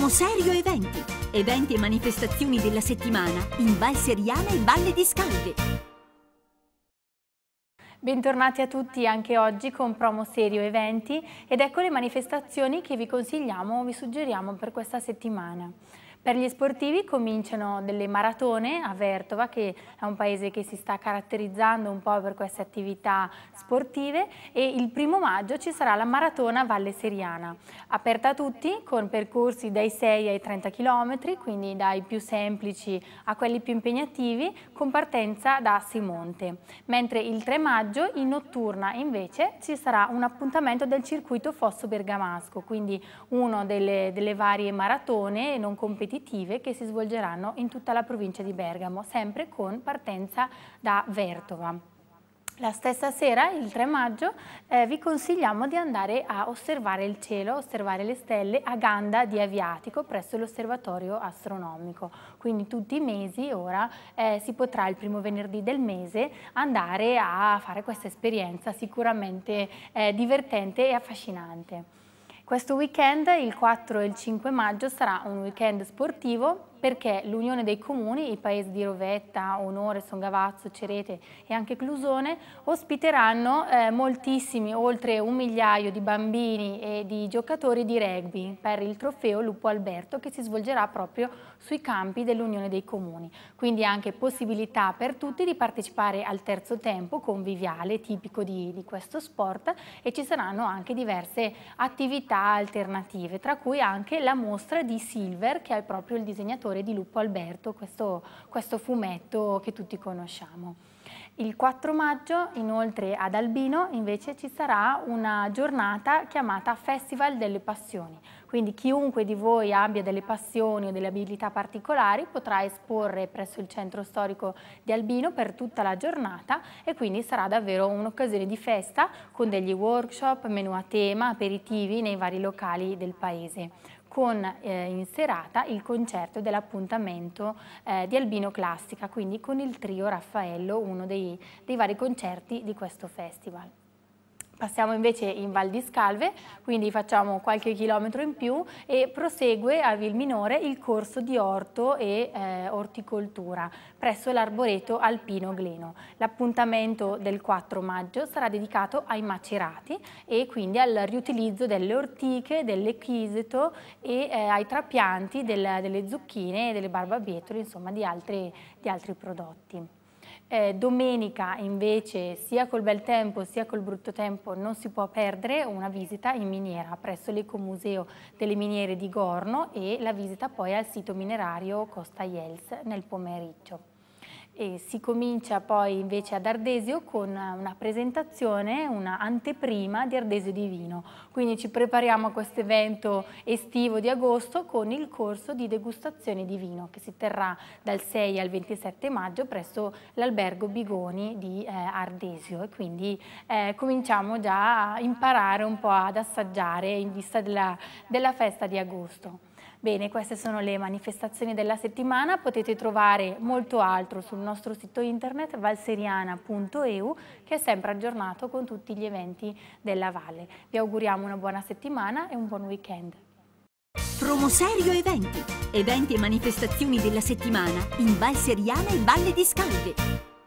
Promo Serio Eventi. Eventi e manifestazioni della settimana in Val Seriana e Valle di Scalde. Bentornati a tutti anche oggi con Promo Serio Eventi ed ecco le manifestazioni che vi consigliamo o vi suggeriamo per questa settimana. Per gli sportivi cominciano delle maratone a Vertova, che è un paese che si sta caratterizzando un po' per queste attività sportive e il primo maggio ci sarà la maratona Valle Seriana, aperta a tutti con percorsi dai 6 ai 30 km, quindi dai più semplici a quelli più impegnativi, con partenza da Simonte. Mentre il 3 maggio, in notturna invece, ci sarà un appuntamento del circuito Fosso Bergamasco, quindi una delle, delle varie maratone non competitive competitive che si svolgeranno in tutta la provincia di Bergamo, sempre con partenza da Vertova. La stessa sera, il 3 maggio, eh, vi consigliamo di andare a osservare il cielo, osservare le stelle a Ganda di Aviatico presso l'osservatorio astronomico. Quindi tutti i mesi ora eh, si potrà il primo venerdì del mese andare a fare questa esperienza sicuramente eh, divertente e affascinante. Questo weekend, il 4 e il 5 maggio, sarà un weekend sportivo perché l'unione dei comuni, i paesi di Rovetta, Onore, Songavazzo, Cerete e anche Clusone ospiteranno eh, moltissimi, oltre un migliaio di bambini e di giocatori di rugby per il trofeo Lupo Alberto che si svolgerà proprio sui campi dell'unione dei comuni. Quindi anche possibilità per tutti di partecipare al terzo tempo conviviale tipico di, di questo sport e ci saranno anche diverse attività alternative, tra cui anche la mostra di Silver che è proprio il disegnatore autore di Lupo Alberto, questo, questo fumetto che tutti conosciamo. Il 4 maggio inoltre ad Albino invece ci sarà una giornata chiamata Festival delle Passioni, quindi chiunque di voi abbia delle passioni o delle abilità particolari potrà esporre presso il centro storico di Albino per tutta la giornata e quindi sarà davvero un'occasione di festa con degli workshop, menu a tema, aperitivi nei vari locali del paese con eh, in serata il concerto dell'appuntamento eh, di Albino Classica, quindi con il trio Raffaello, uno dei, dei vari concerti di questo festival. Passiamo invece in Val di Scalve, quindi facciamo qualche chilometro in più e prosegue a Vilminore il corso di orto e eh, orticoltura presso l'Arboreto Alpino Gleno. L'appuntamento del 4 maggio sarà dedicato ai macerati e quindi al riutilizzo delle ortiche, dell'equiseto e eh, ai trapianti del, delle zucchine, e delle barbabietole, insomma di altri, di altri prodotti. Eh, domenica invece sia col bel tempo sia col brutto tempo non si può perdere una visita in miniera presso l'Ecomuseo delle Miniere di Gorno e la visita poi al sito minerario Costa Yels nel pomeriggio. E si comincia poi invece ad Ardesio con una presentazione, un'anteprima di Ardesio Divino. Quindi ci prepariamo a questo evento estivo di agosto con il corso di degustazione di vino che si terrà dal 6 al 27 maggio presso l'albergo Bigoni di eh, Ardesio e quindi eh, cominciamo già a imparare un po' ad assaggiare in vista della, della festa di agosto. Bene, queste sono le manifestazioni della settimana, potete trovare molto altro sul nostro sito internet valseriana.eu che è sempre aggiornato con tutti gli eventi della Valle. Vi auguriamo una buona settimana e un buon weekend. Promoserio Eventi, eventi e manifestazioni della settimana in Val e Valle di Scalve.